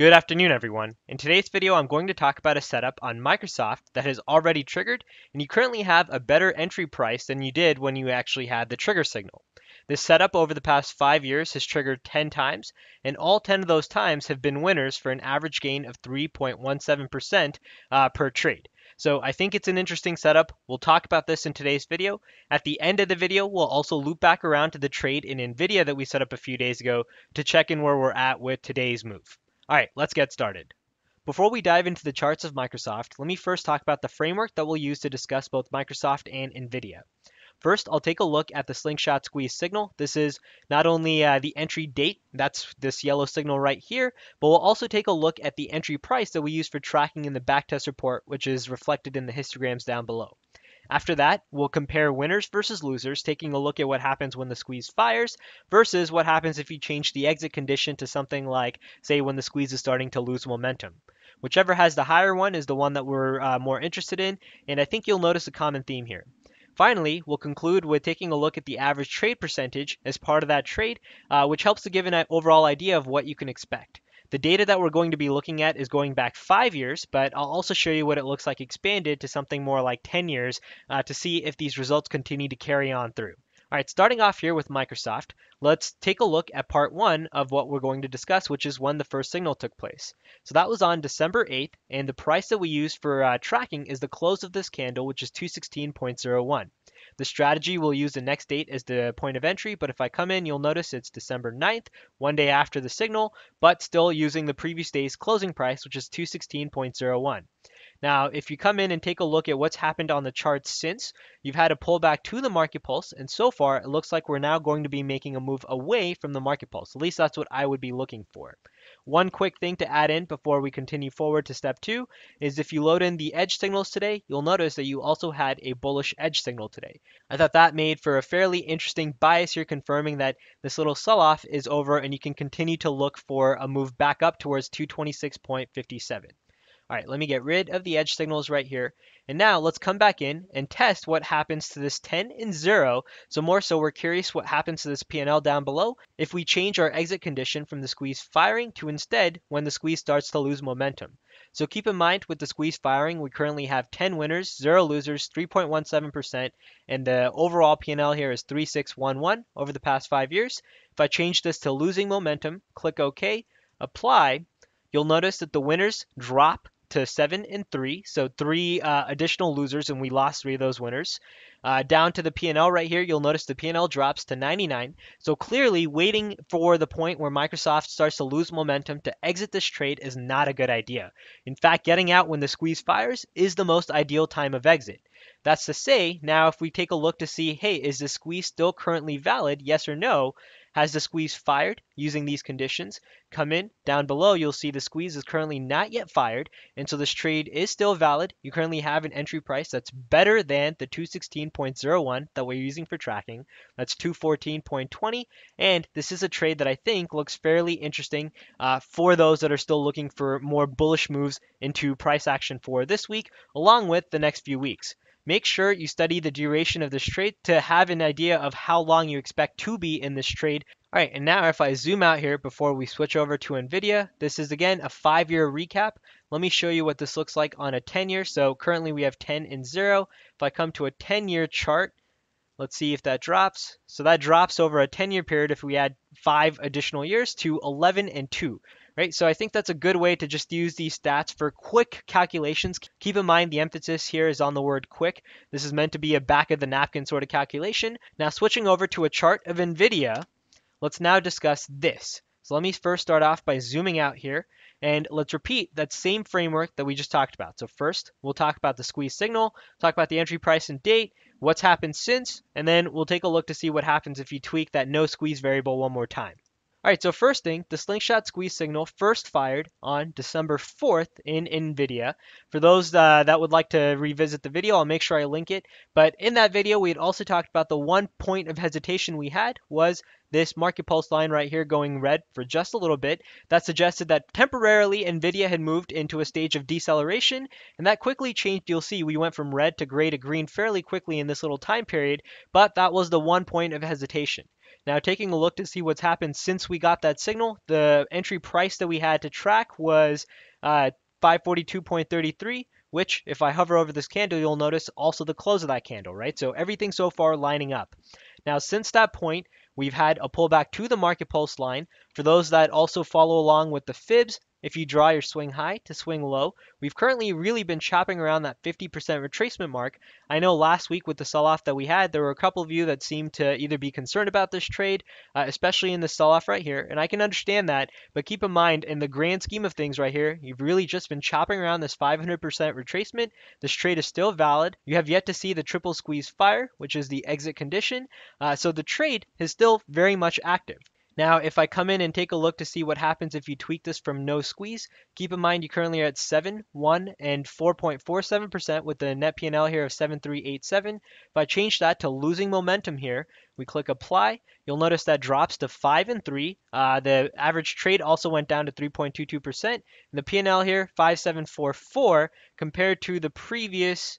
Good afternoon everyone. In today's video I'm going to talk about a setup on Microsoft that has already triggered and you currently have a better entry price than you did when you actually had the trigger signal. This setup over the past 5 years has triggered 10 times and all 10 of those times have been winners for an average gain of 3.17% uh, per trade. So I think it's an interesting setup. We'll talk about this in today's video. At the end of the video, we'll also loop back around to the trade in NVIDIA that we set up a few days ago to check in where we're at with today's move. Alright, let's get started. Before we dive into the charts of Microsoft, let me first talk about the framework that we'll use to discuss both Microsoft and NVIDIA. First, I'll take a look at the slingshot squeeze signal. This is not only uh, the entry date, that's this yellow signal right here, but we'll also take a look at the entry price that we use for tracking in the backtest report, which is reflected in the histograms down below. After that, we'll compare winners versus losers, taking a look at what happens when the squeeze fires versus what happens if you change the exit condition to something like, say, when the squeeze is starting to lose momentum. Whichever has the higher one is the one that we're uh, more interested in, and I think you'll notice a common theme here. Finally, we'll conclude with taking a look at the average trade percentage as part of that trade, uh, which helps to give an uh, overall idea of what you can expect. The data that we're going to be looking at is going back five years, but I'll also show you what it looks like expanded to something more like 10 years uh, to see if these results continue to carry on through. All right, starting off here with Microsoft, let's take a look at part one of what we're going to discuss, which is when the first signal took place. So that was on December 8th, and the price that we used for uh, tracking is the close of this candle, which is 216.01. The strategy will use the next date as the point of entry, but if I come in, you'll notice it's December 9th, one day after the signal, but still using the previous day's closing price, which is 216.01. Now, if you come in and take a look at what's happened on the charts since, you've had a pullback to the market pulse, and so far it looks like we're now going to be making a move away from the market pulse. At least that's what I would be looking for. One quick thing to add in before we continue forward to step two is if you load in the edge signals today, you'll notice that you also had a bullish edge signal today. I thought that made for a fairly interesting bias here confirming that this little sell-off is over and you can continue to look for a move back up towards 226.57. All right, let me get rid of the edge signals right here. And now let's come back in and test what happens to this 10 and 0. So more so, we're curious what happens to this PNL down below if we change our exit condition from the squeeze firing to instead when the squeeze starts to lose momentum. So keep in mind with the squeeze firing, we currently have 10 winners, 0 losers, 3.17%, and the overall PNL here is 3611 over the past 5 years. If I change this to losing momentum, click OK, apply, you'll notice that the winners drop to seven and three. So three uh, additional losers, and we lost three of those winners. Uh, down to the P&L right here, you'll notice the P&L drops to 99. So clearly, waiting for the point where Microsoft starts to lose momentum to exit this trade is not a good idea. In fact, getting out when the squeeze fires is the most ideal time of exit. That's to say, now if we take a look to see, hey, is the squeeze still currently valid, yes or no, has the squeeze fired using these conditions? Come in. Down below, you'll see the squeeze is currently not yet fired, and so this trade is still valid. You currently have an entry price that's better than the 216.01 that we're using for tracking. That's 214.20, and this is a trade that I think looks fairly interesting uh, for those that are still looking for more bullish moves into price action for this week, along with the next few weeks. Make sure you study the duration of this trade to have an idea of how long you expect to be in this trade. All right, and now if I zoom out here before we switch over to NVIDIA, this is again a five-year recap. Let me show you what this looks like on a 10-year. So currently we have 10 and 0. If I come to a 10-year chart, Let's see if that drops. So that drops over a 10 year period if we add five additional years to 11 and 2 right? So I think that's a good way to just use these stats for quick calculations. Keep in mind the emphasis here is on the word quick. This is meant to be a back of the napkin sort of calculation. Now switching over to a chart of NVIDIA, let's now discuss this. So let me first start off by zooming out here and let's repeat that same framework that we just talked about. So first, we'll talk about the squeeze signal, talk about the entry price and date, what's happened since, and then we'll take a look to see what happens if you tweak that no squeeze variable one more time. All right, so first thing, the slingshot squeeze signal first fired on December 4th in NVIDIA. For those uh, that would like to revisit the video, I'll make sure I link it. But in that video, we had also talked about the one point of hesitation we had was this market pulse line right here going red for just a little bit. That suggested that temporarily NVIDIA had moved into a stage of deceleration, and that quickly changed. You'll see we went from red to gray to green fairly quickly in this little time period, but that was the one point of hesitation. Now, taking a look to see what's happened since we got that signal, the entry price that we had to track was uh, 542.33, which, if I hover over this candle, you'll notice also the close of that candle, right? So everything so far lining up. Now, since that point, we've had a pullback to the market pulse line for those that also follow along with the fibs, if you draw your swing high to swing low, we've currently really been chopping around that 50% retracement mark. I know last week with the sell-off that we had, there were a couple of you that seemed to either be concerned about this trade, uh, especially in the sell-off right here, and I can understand that, but keep in mind, in the grand scheme of things right here, you've really just been chopping around this 500% retracement. This trade is still valid. You have yet to see the triple squeeze fire, which is the exit condition, uh, so the trade is still very much active. Now, if I come in and take a look to see what happens if you tweak this from no squeeze, keep in mind you currently are at 7, 1, and 4.47% with the net PL here of 7387. If I change that to losing momentum here, we click apply, you'll notice that drops to 5 and 3. Uh, the average trade also went down to 3.22%. And the PL here, 5744, compared to the previous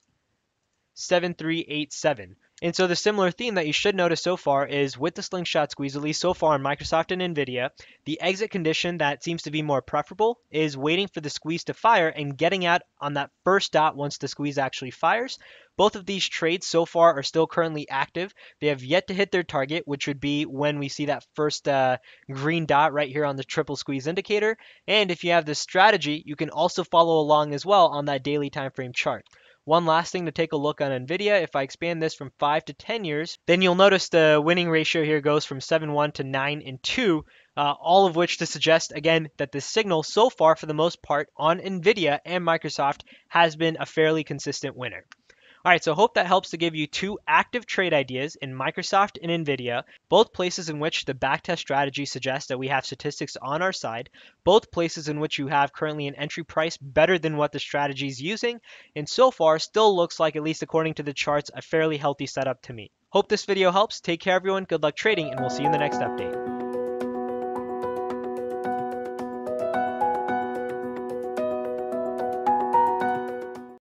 7387. And so the similar theme that you should notice so far is with the slingshot squeeze, at least so far in Microsoft and NVIDIA, the exit condition that seems to be more preferable is waiting for the squeeze to fire and getting out on that first dot once the squeeze actually fires. Both of these trades so far are still currently active. They have yet to hit their target, which would be when we see that first uh, green dot right here on the triple squeeze indicator. And if you have this strategy, you can also follow along as well on that daily time frame chart. One last thing to take a look on NVIDIA, if I expand this from 5 to 10 years, then you'll notice the winning ratio here goes from 7-1 to 9 and 2, uh, all of which to suggest again that the signal so far for the most part on NVIDIA and Microsoft has been a fairly consistent winner. All right, so hope that helps to give you two active trade ideas in Microsoft and NVIDIA, both places in which the backtest strategy suggests that we have statistics on our side, both places in which you have currently an entry price better than what the strategy is using, and so far still looks like, at least according to the charts, a fairly healthy setup to me. Hope this video helps. Take care, everyone. Good luck trading, and we'll see you in the next update.